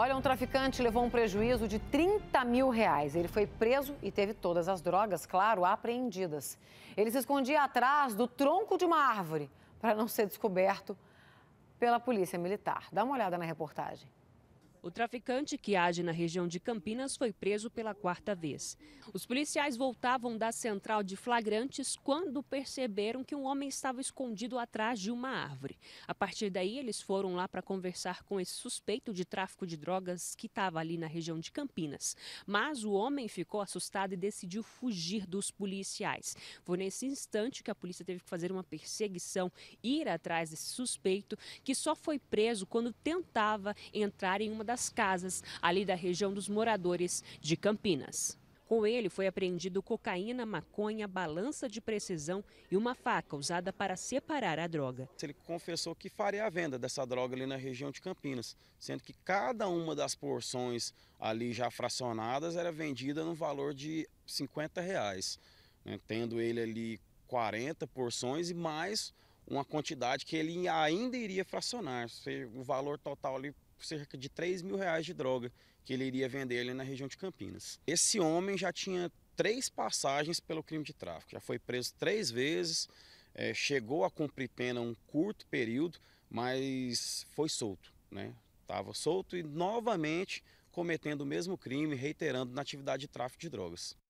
Olha, um traficante levou um prejuízo de 30 mil reais. Ele foi preso e teve todas as drogas, claro, apreendidas. Ele se escondia atrás do tronco de uma árvore para não ser descoberto pela polícia militar. Dá uma olhada na reportagem. O traficante que age na região de Campinas foi preso pela quarta vez. Os policiais voltavam da central de flagrantes quando perceberam que um homem estava escondido atrás de uma árvore. A partir daí, eles foram lá para conversar com esse suspeito de tráfico de drogas que estava ali na região de Campinas. Mas o homem ficou assustado e decidiu fugir dos policiais. Foi nesse instante que a polícia teve que fazer uma perseguição, ir atrás desse suspeito, que só foi preso quando tentava entrar em uma das casas, ali da região dos moradores de Campinas. Com ele foi apreendido cocaína, maconha, balança de precisão e uma faca usada para separar a droga. Ele confessou que faria a venda dessa droga ali na região de Campinas, sendo que cada uma das porções ali já fracionadas era vendida no valor de 50 reais, né? tendo ele ali 40 porções e mais uma quantidade que ele ainda iria fracionar, o valor total ali cerca de 3 mil reais de droga que ele iria vender ali na região de Campinas. Esse homem já tinha três passagens pelo crime de tráfico, já foi preso três vezes, é, chegou a cumprir pena um curto período, mas foi solto, né? Estava solto e novamente cometendo o mesmo crime, reiterando na atividade de tráfico de drogas.